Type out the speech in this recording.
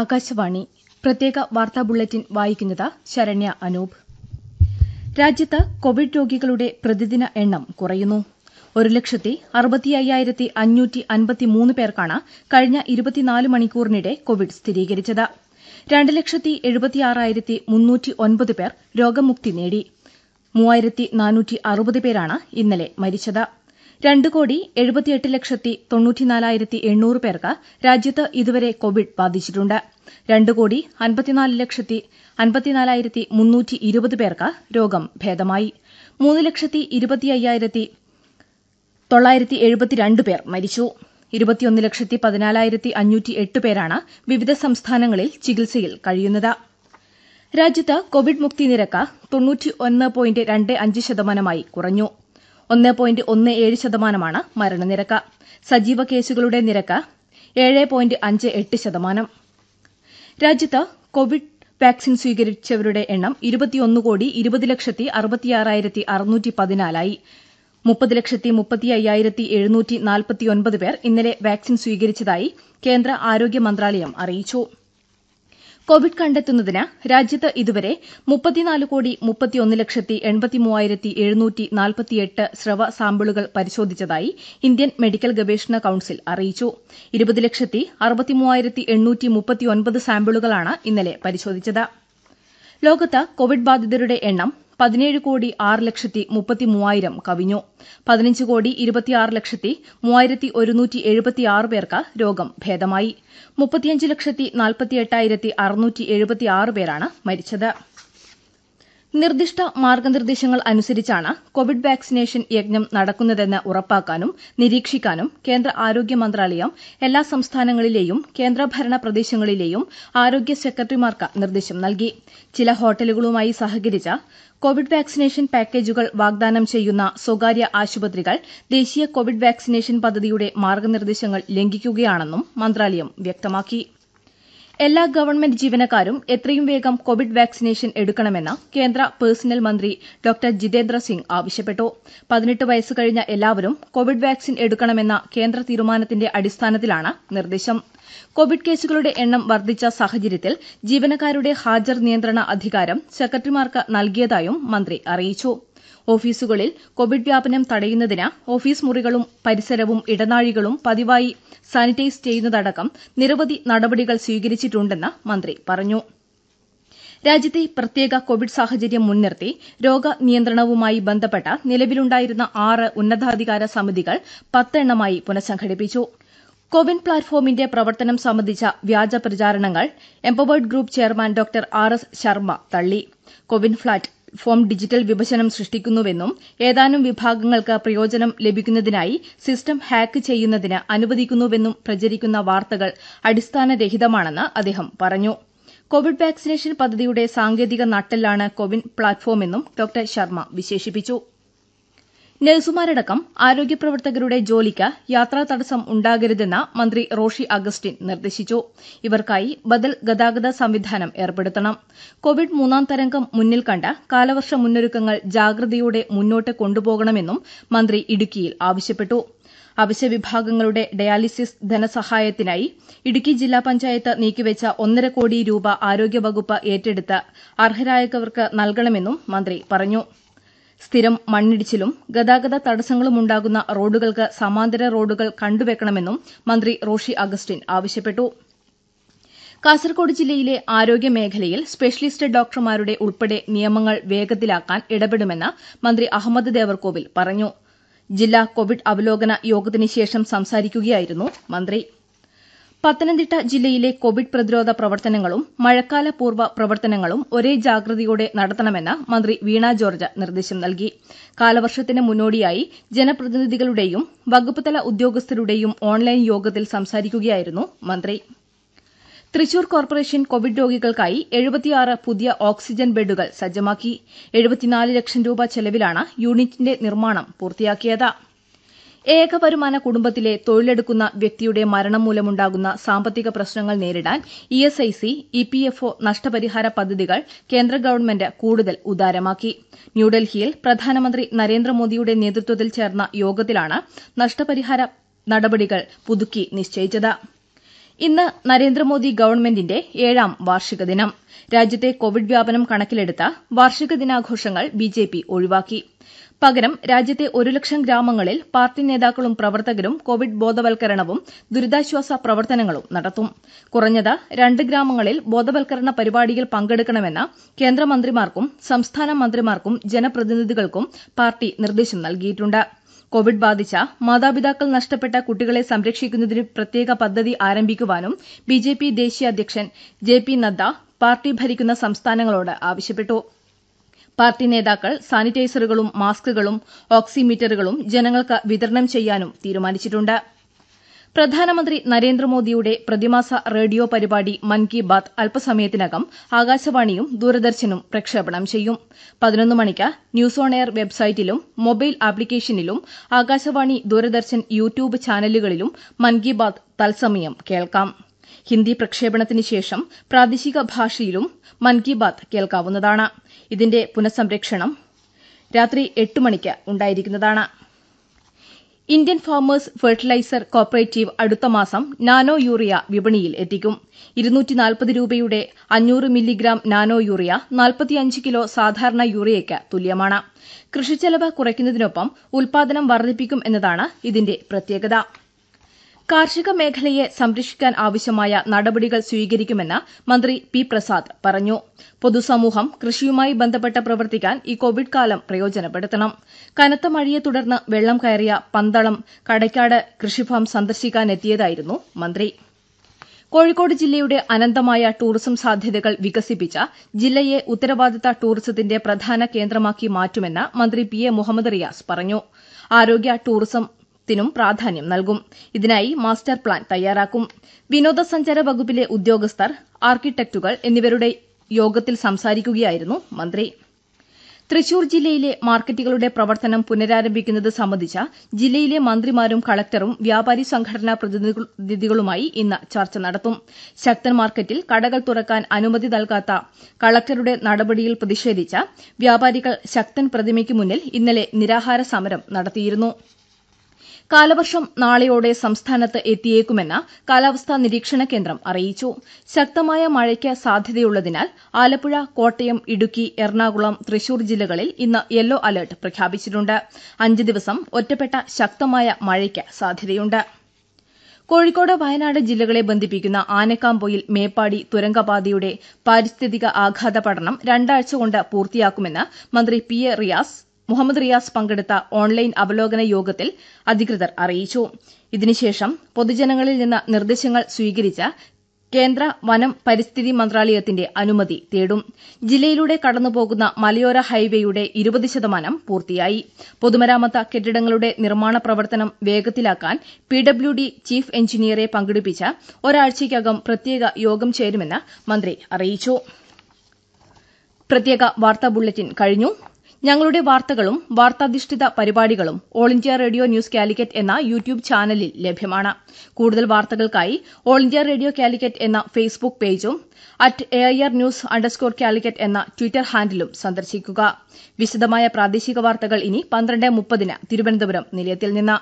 ആകാശവാണി പ്രത്യേക വാർത്താ ബുള്ളറ്റിൻ വായിക്കുന്നത് ശരണ്യ അനൂപ് രാജ്യത്ത് കോവിഡ് രോഗികളുടെ പ്രതിദിന എണ്ണം കുറയുന്നു ഒരു ലക്ഷത്തി അറുപത്തി അയ്യായിരത്തി അഞ്ഞൂറ്റി അൻപത്തിമൂന്ന് പേർക്കാണ് കഴിഞ്ഞ ഇരുപത്തിനാല് മണിക്കൂറിനിടെ കോവിഡ് സ്ഥിരീകരിച്ചത് രണ്ട് ലക്ഷത്തി എഴുപത്തിയാറായിരത്തി മുന്നൂറ്റി ഒൻപത് പേർ രോഗമുക്തി നേടി മൂവായിരത്തി നാനൂറ്റി അറുപത് പേരാണ് ഇന്നലെ മരിച്ചത് രണ്ട് കോടി എഴുപത്തിയെട്ട് ലക്ഷത്തി തൊണ്ണൂറ്റിനാലായിരത്തി എണ്ണൂറ് പേർക്ക് രാജ്യത്ത് ഇതുവരെ കോവിഡ് ബാധിച്ചിട്ടുണ്ട് രണ്ട് കോടി അൻപത്തിനാല് ലക്ഷത്തി അൻപത്തിനാലായിരത്തി മുന്നൂറ്റി ഇരുപത് പേർക്ക് രോഗം ഭേദമായി മൂന്ന് ലക്ഷത്തി ഇരുപത്തിയ്യായിരത്തി തൊള്ളായിരത്തി എഴുപത്തിരണ്ട് പേർ മരിച്ചു ഇരുപത്തിയൊന്ന് ലക്ഷത്തി പതിനാലായിരത്തി അഞ്ഞൂറ്റി എട്ട് പേരാണ് വിവിധ സംസ്ഥാനങ്ങളിൽ ചികിത്സയിൽ കഴിയുന്നത് രാജ്യത്ത് കോവിഡ് മുക്തി നിരക്ക് തൊണ്ണൂറ്റി ഒന്ന് പോയിന്റ് രണ്ട് അഞ്ച് ശതമാനമായി കുറഞ്ഞു ഒന്ന് പോയിന്റ് ഒന്ന് ഏഴ് ശതമാനമാണ് മരണനിരക്ക് സജീവ കേസുകളുടെ നിരക്ക് ഏഴ് പോയിന്റ് അഞ്ച് എട്ട് ശതമാനം രാജ്യത്ത് കോവിഡ് വാക്സിൻ സ്വീകരിച്ചവരുടെ എണ്ണം ഇരുപത്തിയൊന്ന് കോടി ഇരുപത് ലക്ഷത്തി അറുപത്തിയാറായിരത്തി പതിനാലായി മുപ്പത് ലക്ഷത്തി മുപ്പത്തി അയ്യായിരത്തി എഴുന്നൂറ്റി നാൽപ്പത്തിയൊൻപത് പേർ ഇന്നലെ വാക്സിൻ സ്വീകരിച്ചതായി കേന്ദ്ര ആരോഗ്യ മന്ത്രാലയം അറിയിച്ചു കോവിഡ് കണ്ടെത്തുന്നതിന് രാജ്യത്ത് ഇതുവരെ സ്രവ സാമ്പിളുകൾ പരിശോധിച്ചതായി ഇന്ത്യൻ മെഡിക്കൽ ഗവേഷണ കൌൺസിൽ സാമ്പിളുകളാണ് ഇന്നലെ പരിശോധിച്ചത് ലോകത്ത് കോവിഡ് ബാധിതരുടെ എണ്ണം പതിനേഴ് കോടി ആറ് ലക്ഷത്തി മുപ്പത്തിമൂവായിരം കവിഞ്ഞു പതിനഞ്ച് കോടി ഇരുപത്തിയാറ് ലക്ഷത്തി മൂവായിരത്തി ഒരുന്നൂറ്റി എഴുപത്തിയാറ് പേർക്ക് രോഗം ഭേദമായി മുപ്പത്തിയഞ്ച് ലക്ഷത്തി നാൽപ്പത്തിയെട്ടായിരത്തി അറുന്നൂറ്റി എഴുപത്തിയാറ് പേരാണ് മരിച്ചത് നിർദ്ദിഷ്ട മാർഗ്ഗനിർദ്ദേശങ്ങൾ അനുസരിച്ചാണ് കോവിഡ് വാക്സിനേഷൻ യജ്ഞം നടക്കുന്നതെന്ന് ഉറപ്പാക്കാനും നിരീക്ഷിക്കാനും കേന്ദ്ര ആരോഗ്യ മന്ത്രാലയം എല്ലാ സംസ്ഥാനങ്ങളിലെയും കേന്ദ്രഭരണ പ്രദേശങ്ങളിലെയും ആരോഗ്യ സെക്രട്ടറിമാർക്ക് നിർദ്ദേശം നൽകി ചില ഹോട്ടലുകളുമായി സഹകരിച്ച് കോവിഡ് വാക്സിനേഷൻ പാക്കേജുകൾ വാഗ്ദാനം ചെയ്യുന്ന സ്വകാര്യ ആശുപത്രികൾ ദേശീയ കോവിഡ് വാക്സിനേഷൻ പദ്ധതിയുടെ മാർഗ്ഗനിർദ്ദേശങ്ങൾ ലംഘിക്കുകയാണെന്നും മന്ത്രാലയം വ്യക്തമാക്കി എല്ലാ ഗവൺമെന്റ് ജീവനക്കാരും എത്രയും വേഗം കോവിഡ് വാക്സിനേഷൻ എടുക്കണമെന്ന് കേന്ദ്ര പേഴ്സണൽ മന്ത്രി ഡോ ജിതേന്ദ്ര സിംഗ് ആവശ്യപ്പെട്ടു വയസ്സ് കഴിഞ്ഞ എല്ലാവരും കോവിഡ് വാക്സിൻ എടുക്കണമെന്ന കേന്ദ്ര തീരുമാനത്തിന്റെ അടിസ്ഥാനത്തിലാണ് നിർദ്ദേശം കോവിഡ് കേസുകളുടെ എണ്ണം വർദ്ധിച്ച സാഹചര്യത്തിൽ ജീവനക്കാരുടെ ഹാജർ നിയന്ത്രണ അധികാരം സെക്രട്ടറിമാർക്ക് നൽകിയതായും മന്ത്രി അറിയിച്ചു ഓഫീസുകളിൽ കോവിഡ് വ്യാപനം തടയുന്നതിന് ഓഫീസ് മുറികളും പരിസരവും ഇടനാഴികളും പതിവായി സാനിറ്റൈസ് ചെയ്യുന്നതടക്കം നിരവധി നടപടികൾ സ്വീകരിച്ചിട്ടുണ്ടെന്ന് മന്ത്രി പറഞ്ഞു രാജ്യത്തെ പ്രത്യേക കോവിഡ് സാഹചര്യം മുൻനിർത്തി രോഗനിയന്ത്രണവുമായി ബന്ധപ്പെട്ട് നിലവിലുണ്ടായിരുന്ന ആറ് ഉന്നതാധികാര സമിതികൾ പത്തെണ്ണമായി എണ്ണമായി പുനഃസംഘടിപ്പിച്ചു കോവിൻ പ്ലാറ്റ്ഫോമിന്റെ പ്രവർത്തനം സംബന്ധിച്ച വ്യാജ പ്രചാരണങ്ങൾ empowered group chairman Dr R S Sharma തള്ളി കോവിൻ ഫ്ളാറ്റ് ഫോം ഡിജിറ്റൽ വിഭജനം സൃഷ്ടിക്കുന്നുവെന്നും ഏതാനും വിഭാഗങ്ങൾക്ക് പ്രയോജനം ലഭിക്കുന്നതിനായി സിസ്റ്റം ഹാക്ക് ചെയ്യുന്നതിന് അനുവദിക്കുന്നുവെന്നും പ്രചരിക്കുന്ന വാർത്തകൾ അടിസ്ഥാനരഹിതമാണെന്ന് അദ്ദേഹം പറഞ്ഞു കോവിഡ് വാക്സിനേഷൻ പദ്ധതിയുടെ സാങ്കേതിക നട്ടെല്ലാണ് കോവിൻ പ്ലാറ്റ്ഫോമെന്നും ഡോ ശർമ്മ വിശേഷിപ്പിച്ചു നഴ്സുമാരടക്കം ആരോഗ്യ പ്രവർത്തകരുടെ ജോലിക്ക് യാത്രാ തടസ്സം ഉണ്ടാകരുതെന്ന് മന്ത്രി റോഷി അഗസ്റ്റിൻ നിർദ്ദേശിച്ചു ഇവർക്കായി ബദൽ ഗതാഗത സംവിധാനം ഏർപ്പെടുത്തണം കോവിഡ് മൂന്നാം തരംഗം മുന്നിൽ കണ്ട് കാലവർഷ മുന്നൊരുക്കങ്ങൾ ജാഗ്രതയോടെ മുന്നോട്ട് കൊണ്ടുപോകണമെന്നും മന്ത്രി ഇടുക്കിയിൽ ആവശ്യപ്പെട്ടു അവശ്യ വിഭാഗങ്ങളുടെ ഡയാലിസിസ് ധനസഹായത്തിനായി ഇടുക്കി ജില്ലാ പഞ്ചായത്ത് നീക്കിവച്ച ഒന്നര കോടി രൂപ ആരോഗ്യവകുപ്പ് ഏറ്റെടുത്ത് അർഹരായവർക്ക് നൽകണമെന്നും മന്ത്രി പറഞ്ഞു സ്ഥിരം മണ്ണിടിച്ചിലും ഗതാഗത ഉണ്ടാകുന്ന റോഡുകൾക്ക് സമാന്തര റോഡുകൾ കണ്ടുവെക്കണമെന്നും മന്ത്രി റോഷി അഗസ്റ്റിൻ ആവശ്യപ്പെട്ടു കാസർകോട് ജില്ലയിലെ ആരോഗ്യ മേഖലയിൽ സ്പെഷ്യലിസ്റ്റ് ഡോക്ടർമാരുടെ ഉൾപ്പെടെ നിയമങ്ങൾ വേഗത്തിലാക്കാൻ ഇടപെടുമെന്ന് മന്ത്രി അഹമ്മദ് ദേവർകോവിൽ പറഞ്ഞു ജില്ലാ കോവിഡ് അവലോകന യോഗത്തിനുശേഷം സംസാരിക്കുകയായിരുന്നു മന്ത്രി പത്തനംതിട്ട ജില്ലയിലെ കോവിഡ് പ്രതിരോധ പ്രവർത്തനങ്ങളും മഴക്കാല പൂർവ്വ പ്രവർത്തനങ്ങളും ഒരേ ജാഗ്രതയോടെ നടത്തണമെന്ന് മന്ത്രി വീണ ജോർജ് നിർദ്ദേശം നൽകി കാലവർഷത്തിന് മുന്നോടിയായി ജനപ്രതിനിധികളുടെയും വകുപ്പുതല ഉദ്യോഗസ്ഥരുടെയും ഓൺലൈൻ യോഗത്തിൽ സംസാരിക്കുകയായിരുന്നു മന്ത്രി തൃശൂർ കോർപ്പറേഷൻ കോവിഡ് രോഗികൾക്കായി പുതിയ ഓക്സിജൻ ബെഡുകൾ സജ്ജമാക്കി ലക്ഷം രൂപ ചെലവിലാണ് യൂണിറ്റിന്റെ നിർമ്മാണം പൂർത്തിയാക്കിയത് ഏകവരുമാന കുടുംബത്തിലെ തൊഴിലെടുക്കുന്ന വ്യക്തിയുടെ മരണം മൂലമുണ്ടാകുന്ന സാമ്പത്തിക പ്രശ്നങ്ങൾ നേരിടാൻ ഇഎസ്ഐസി ഒ നഷ്ടപരിഹാര പദ്ധതികൾ കേന്ദ്ര ഗവൺമെന്റ് കൂടുതൽ ഉദാരമാക്കി ന്യൂഡൽഹിയിൽ പ്രധാനമന്ത്രി നരേന്ദ്രമോദിയുടെ നേതൃത്വത്തിൽ ചേർന്ന യോഗത്തിലാണ് നഷ്ടപരിഹാര നടപടികൾ പുതുക്കി നിശ്ചയിച്ചത് ഇന്ന് നരേന്ദ്രമോദി ഗവൺമെന്റിന്റെ ഏഴാം വാർഷിക ദിനം രാജ്യത്തെ കോവിഡ് വ്യാപനം കണക്കിലെടുത്ത് വാർഷിക ദിനാഘോഷങ്ങൾ ബിജെപി ഒഴിവാക്കി പകരം രാജ്യത്തെ ഒരു ലക്ഷം ഗ്രാമങ്ങളിൽ പാർട്ടി നേതാക്കളും പ്രവർത്തകരും കോവിഡ് ബോധവൽക്കരണവും ദുരിതാശ്വാസ പ്രവർത്തനങ്ങളും നടത്തും കുറഞ്ഞത് രണ്ട് ഗ്രാമങ്ങളിൽ ബോധവൽക്കരണ പരിപാടിയിൽ പങ്കെടുക്കണമെന്ന് കേന്ദ്രമന്ത്രിമാർക്കും സംസ്ഥാന മന്ത്രിമാർക്കും ജനപ്രതിനിധികൾക്കും പാർട്ടി നിർദ്ദേശം നൽകിയിട്ടു കോവിഡ് ബാധിച്ച മാതാപിതാക്കൾ നഷ്ടപ്പെട്ട കുട്ടികളെ സംരക്ഷിക്കുന്നതിന് പ്രത്യേക പദ്ധതി ആരംഭിക്കുവാനും ബിജെപി ദേശീയ അധ്യക്ഷൻ ജെ പി നദ്ദ പാർട്ടി ഭരിക്കുന്ന സംസ്ഥാനങ്ങളോട് ആവശ്യപ്പെട്ടു പാർട്ടി നേതാക്കൾ സാനിറ്റൈസറുകളും മാസ്കുകളും ഓക്സിമീറ്ററുകളും ജനങ്ങൾക്ക് വിതരണം ചെയ്യാനും തീരുമാനിച്ചിട്ടുണ്ട് പ്രധാനമന്ത്രി നരേന്ദ്രമോദിയുടെ പ്രതിമാസ റേഡിയോ പരിപാടി മൻ കി ബാത് അല്പസമയത്തിനകം ആകാശവാണിയും ദൂരദർശനും പ്രക്ഷേപണം ചെയ്യും മണിക്ക് ന്യൂസ് ഓൺ എയർ വെബ്സൈറ്റിലും മൊബൈൽ ആപ്ലിക്കേഷനിലും ആകാശവാണി ദൂരദർശൻ യൂട്യൂബ് ചാനലുകളിലും മൻ കി ബാത് തത്സമയം കേൾക്കാം ഹിന്ദി പ്രക്ഷേപണത്തിന് ശേഷം പ്രാദേശിക ഭാഷയിലും മൻ കി ബാത് കേൾക്കാവുന്നതാണ് ഇതിന്റെ പുനഃസംപ്രേഷണം രാത്രി എട്ട് മണിക്ക് ഉണ്ടായിരിക്കുന്നതാണ് ഇന്ത്യൻ ഫാമേഴ്സ് ഫെർട്ടിലൈസർ കോപ്പറേറ്റീവ് അടുത്ത മാസം നാനോ യൂറിയ വിപണിയിൽ എത്തിക്കും രൂപയുടെ അഞ്ഞൂറ് മില്ലിഗ്രാം നാനോ യൂറിയ നാൽപ്പത്തിയഞ്ച് കിലോ സാധാരണ യൂറിയയ്ക്ക് തുല്യമാണ് കൃഷിച്ചെലവ് കുറയ്ക്കുന്നതിനൊപ്പം ഉൽപാദനം വർദ്ധിപ്പിക്കും എന്നതാണ് ഇതിന്റെ പ്രത്യേകത കാർഷിക മേഖലയെ സംരക്ഷിക്കാൻ ആവശ്യമായ നടപടികൾ സ്വീകരിക്കുമെന്ന് മന്ത്രി പി പ്രസാദ് പറഞ്ഞു പൊതുസമൂഹം കൃഷിയുമായി ബന്ധപ്പെട്ട് പ്രവർത്തിക്കാൻ ഈ കോവിഡ് കാലം പ്രയോജനപ്പെടുത്തണം കനത്ത മഴയെ തുടർന്ന് വെള്ളം കയറിയ പന്തളം കടയ്ക്കാട് കൃഷിഫാം സന്ദർശിക്കാനെത്തിയതായിരുന്നു മന്ത്രി കോഴിക്കോട് ജില്ലയുടെ അനന്തമായ ടൂറിസം സാധ്യതകൾ വികസിപ്പിച്ച ജില്ലയെ ഉത്തരവാദിത്ത ടൂറിസത്തിന്റെ പ്രധാന കേന്ദ്രമാക്കി മാറ്റുമെന്ന് മന്ത്രി പി എ മുഹമ്മദ് റിയാസ് പറഞ്ഞു ആരോഗ്യ ടൂറിസം ത്തിനും പ്രാധാന്യം നൽകും ഇതിനായി മാസ്റ്റർ പ്ലാൻ തയ്യാറാക്കും വിനോദസഞ്ചാര വകുപ്പിലെ ഉദ്യോഗസ്ഥർ ആർക്കിടെക്ടുകൾ എന്നിവരുടെ യോഗത്തിൽ സംസാരിക്കുകയായിരുന്നു മന്ത്രി തൃശൂർ ജില്ലയിലെ മാർക്കറ്റുകളുടെ പ്രവർത്തനം പുനരാരംഭിക്കുന്നത് സംബന്ധിച്ച ജില്ലയിലെ മന്ത്രിമാരും കളക്ടറും വ്യാപാരി സംഘടനാ പ്രതിനിധികളുമായി ഇന്ന് ചർച്ച നടത്തും ശക്തൻ മാർക്കറ്റിൽ കടകൾ തുറക്കാൻ അനുമതി നൽകാത്ത കളക്ടറുടെ നടപടിയിൽ പ്രതിഷേധിച്ച വ്യാപാരികൾ ശക്തൻ പ്രതിമയ്ക്ക് മുന്നിൽ ഇന്നലെ നിരാഹാര സമരം നടത്തിയിരുന്നു കാലവർഷം നാളെയോടെ സംസ്ഥാനത്ത് എത്തിയേക്കുമെന്ന് കാലാവസ്ഥാ നിരീക്ഷണ കേന്ദ്രം അറിയിച്ചു ശക്തമായ മഴയ്ക്ക് സാധ്യതയുള്ളതിനാൽ ആലപ്പുഴ കോട്ടയം ഇടുക്കി എറണാകുളം തൃശൂർ ജില്ലകളിൽ ഇന്ന് യെല്ലോ അലർട്ട് പ്രഖ്യാപിച്ചിട്ടുണ്ട് അഞ്ച് ദിവസം ഒറ്റപ്പെട്ട ശക്തമായ മഴയ്ക്ക് സാധ്യതയുണ്ട് കോഴിക്കോട് വയനാട് ജില്ലകളെ ബന്ധിപ്പിക്കുന്ന ആനക്കാംപൊയിൽ മേപ്പാടി തുരങ്കപാതയുടെ പാരിസ്ഥിതിക ആഘാത പഠനം രണ്ടാഴ്ച കൊണ്ട് പൂർത്തിയാക്കുമെന്ന് മന്ത്രി പി എ റിയാസ് മുഹമ്മദ് റിയാസ് പങ്കെടുത്ത ഓൺലൈൻ അവലോകന യോഗത്തിൽ അധികൃതർ അറിയിച്ചു ഇതിനുശേഷം പൊതുജനങ്ങളിൽ നിന്ന് നിർദ്ദേശങ്ങൾ സ്വീകരിച്ച് കേന്ദ്ര വനം പരിസ്ഥിതി മന്ത്രാലയത്തിന്റെ അനുമതി തേടും ജില്ലയിലൂടെ കടന്നുപോകുന്ന മലയോര ഹൈവേയുടെ ഇരുപത് ശതമാനം പൂർത്തിയായി പൊതുമരാമത്ത് കെട്ടിടങ്ങളുടെ നിർമ്മാണ പ്രവർത്തനം വേഗത്തിലാക്കാൻ പിഡബ്ല്യുഡി ചീഫ് എഞ്ചിനീയറെ പങ്കെടുപ്പിച്ച ഒരാഴ്ചയ്ക്കകം പ്രത്യേക യോഗം ചേരുമെന്ന് മന്ത്രി അറിയിച്ചു ഞങ്ങളുടെ വാർത്തകളും വാർത്താധിഷ്ഠിത പരിപാടികളും all India radio news Calicut എന്ന യൂട്യൂബ് ചാനലിൽ ലഭ്യമാണ് കൂടുതൽ വാർത്തകൾക്കായി ഓൾ ഇന്ത്യ റേഡിയോ കാലിക്കറ്റ് എന്ന ഫേസ്ബുക്ക് പേജും at R news underscore Calicut എന്ന ട്വിറ്റർ ഹാൻഡിലും സന്ദർശിക്കുക വിശദമായ പ്രാദേശിക വാർത്തകൾ ഇനി പന്ത്രണ്ട് മുപ്പതിന് തിരുവനന്തപുരം നിലയത്തിൽ നിന്ന്